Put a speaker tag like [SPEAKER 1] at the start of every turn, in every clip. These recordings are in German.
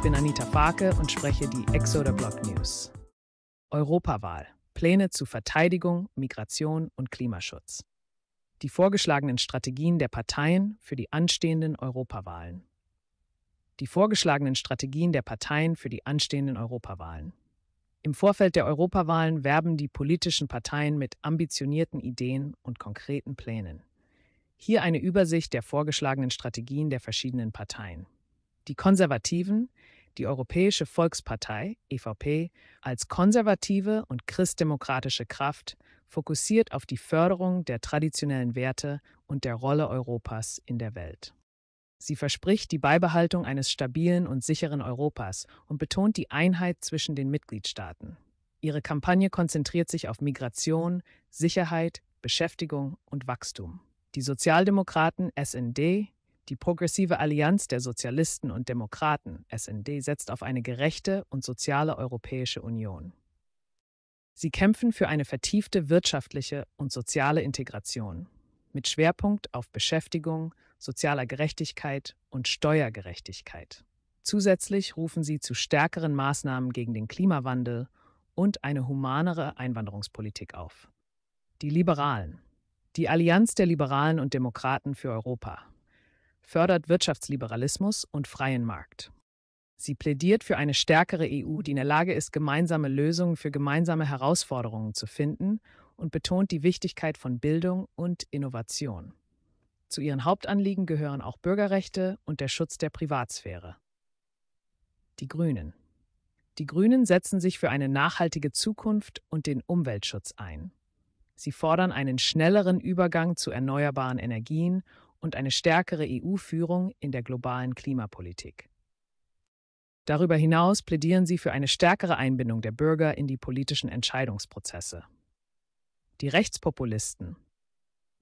[SPEAKER 1] Ich bin Anita Farke und spreche die Exoder Block News. Europawahl. Pläne zu Verteidigung, Migration und Klimaschutz. Die vorgeschlagenen Strategien der Parteien für die anstehenden Europawahlen. Die vorgeschlagenen Strategien der Parteien für die anstehenden Europawahlen. Im Vorfeld der Europawahlen werben die politischen Parteien mit ambitionierten Ideen und konkreten Plänen. Hier eine Übersicht der vorgeschlagenen Strategien der verschiedenen Parteien die Konservativen die Europäische Volkspartei EVP als konservative und christdemokratische Kraft fokussiert auf die Förderung der traditionellen Werte und der Rolle Europas in der Welt. Sie verspricht die Beibehaltung eines stabilen und sicheren Europas und betont die Einheit zwischen den Mitgliedstaaten. Ihre Kampagne konzentriert sich auf Migration, Sicherheit, Beschäftigung und Wachstum. Die Sozialdemokraten SND, die Progressive Allianz der Sozialisten und Demokraten, SND, setzt auf eine gerechte und soziale Europäische Union. Sie kämpfen für eine vertiefte wirtschaftliche und soziale Integration mit Schwerpunkt auf Beschäftigung, sozialer Gerechtigkeit und Steuergerechtigkeit. Zusätzlich rufen sie zu stärkeren Maßnahmen gegen den Klimawandel und eine humanere Einwanderungspolitik auf. Die Liberalen. Die Allianz der Liberalen und Demokraten für Europa fördert Wirtschaftsliberalismus und freien Markt. Sie plädiert für eine stärkere EU, die in der Lage ist, gemeinsame Lösungen für gemeinsame Herausforderungen zu finden und betont die Wichtigkeit von Bildung und Innovation. Zu ihren Hauptanliegen gehören auch Bürgerrechte und der Schutz der Privatsphäre. Die Grünen. Die Grünen setzen sich für eine nachhaltige Zukunft und den Umweltschutz ein. Sie fordern einen schnelleren Übergang zu erneuerbaren Energien und eine stärkere EU-Führung in der globalen Klimapolitik. Darüber hinaus plädieren sie für eine stärkere Einbindung der Bürger in die politischen Entscheidungsprozesse. Die Rechtspopulisten.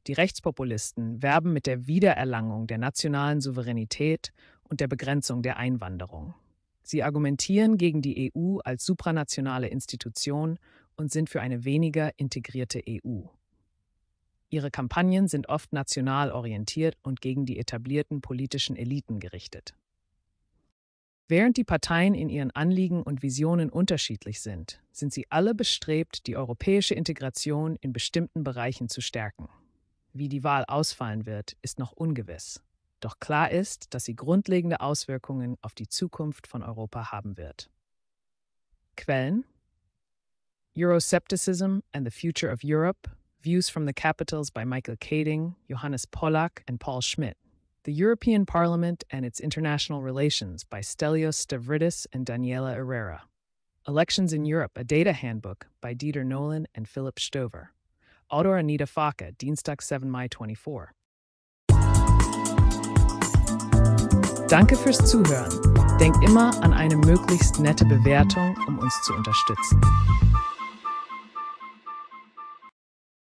[SPEAKER 1] Die Rechtspopulisten werben mit der Wiedererlangung der nationalen Souveränität und der Begrenzung der Einwanderung. Sie argumentieren gegen die EU als supranationale Institution und sind für eine weniger integrierte EU. Ihre Kampagnen sind oft national orientiert und gegen die etablierten politischen Eliten gerichtet. Während die Parteien in ihren Anliegen und Visionen unterschiedlich sind, sind sie alle bestrebt, die europäische Integration in bestimmten Bereichen zu stärken. Wie die Wahl ausfallen wird, ist noch ungewiss. Doch klar ist, dass sie grundlegende Auswirkungen auf die Zukunft von Europa haben wird. Quellen Euroscepticism and the Future of Europe Views from the Capitals by Michael Kading, Johannes Pollack, and Paul Schmidt. The European Parliament and its International Relations by Stelios Stavridis and Daniela Herrera. Elections in Europe, a Data Handbook by Dieter Nolan and Philip Stover. Autor Anita Faka, Dienstag 7 Mai 24. Danke fürs Zuhören. Denk immer an eine möglichst nette Bewertung, um uns zu unterstützen.